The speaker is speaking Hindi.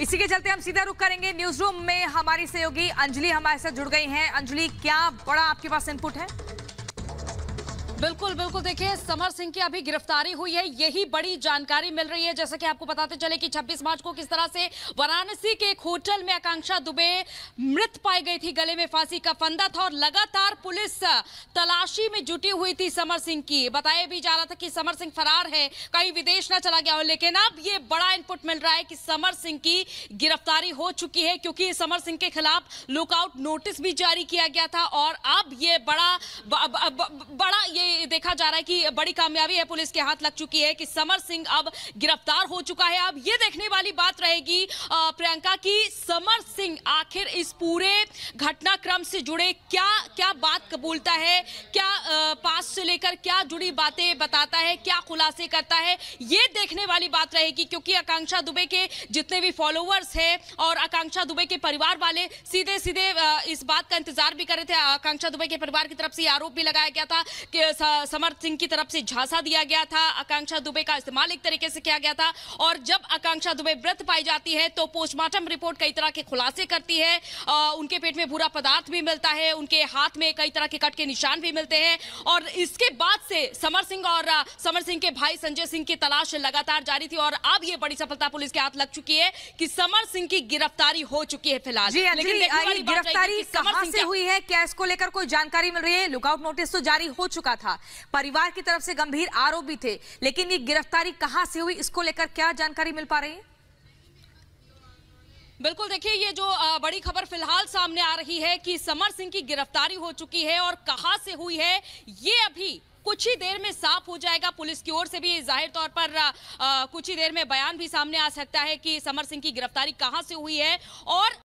इसी के चलते हम सीधा रुक करेंगे न्यूज रूम में हमारी सहयोगी अंजलि हमारे साथ जुड़ गई हैं अंजलि क्या बड़ा आपके पास इनपुट है बिल्कुल बिल्कुल देखिए समर सिंह की अभी गिरफ्तारी हुई है यही बड़ी जानकारी मिल रही है जैसे कि आपको बताते चले कि 26 मार्च को किस तरह से वाराणसी के एक होटल में आकांक्षा दुबे मृत पाई गई थी गले में फांसी का फंदा था और लगातार पुलिस तलाशी में जुटी हुई थी समर सिंह की बताया भी जा रहा था कि समर सिंह फरार है कहीं विदेश न चला गया हो लेकिन अब ये बड़ा इनपुट मिल रहा है कि समर सिंह की गिरफ्तारी हो चुकी है क्योंकि समर सिंह के खिलाफ लुकआउट नोटिस भी जारी किया गया था और अब ये बड़ा ब, ब, ब, बड़ा ये देखा जा रहा है कि बड़ी कामयाबी है पुलिस के हाथ लग चुकी है कि समर सिंह अब गिरफ्तार हो चुका है अब ये देखने वाली बात रहेगी प्रियंका की समर सिंह आखिर इस पूरे घटनाक्रम से जुड़े क्या क्या बात कबूलता है क्या पास से लेकर क्या जुड़ी बातें बताता है क्या खुलासे करता है ये देखने वाली बात रहेगी क्योंकि आकांक्षा दुबे के जितने भी फॉलोअर्स है और आकांक्षा दुबे के परिवार वाले सीधे सीधे इस बात का इंतजार भी कर रहे थे आकांक्षा दुबे के परिवार की तरफ से आरोप भी लगाया गया था कि समर्थ सिंह की तरफ से झांसा दिया गया था आकांक्षा दुबे का इस्तेमाल एक तरीके से किया गया था और जब आकांक्षा दुबे व्रत पाई जाती है तो पोस्टमार्टम रिपोर्ट कई तरह के खुलासे करती है उनके पेट में बुरा पदार्थ भी मिलता है उनके हाथ में कई तरह के कट के निशान भी मिलते हैं और इसके बाद से समर सिंह और समर सिंह के भाई संजय सिंह की तलाश लगातार जारी थी और अब यह बड़ी सफलता पुलिस के हाथ लग चुकी है कि समर सिंह की गिरफ्तारी हो चुकी है फिलहाल हाँ गिरफ्तारी कहां से हुई है क्या इसको लेकर कोई जानकारी मिल रही है लुकआउट नोटिस तो जारी हो चुका था परिवार की तरफ से गंभीर आरोप भी थे लेकिन ये गिरफ्तारी कहां से हुई इसको लेकर क्या जानकारी मिल पा रही है बिल्कुल देखिए ये जो बड़ी खबर फिलहाल सामने आ रही है कि समर सिंह की गिरफ्तारी हो चुकी है और कहां से हुई है ये अभी कुछ ही देर में साफ हो जाएगा पुलिस की ओर से भी जाहिर तौर पर आ, कुछ ही देर में बयान भी सामने आ सकता है कि समर सिंह की गिरफ्तारी कहां से हुई है और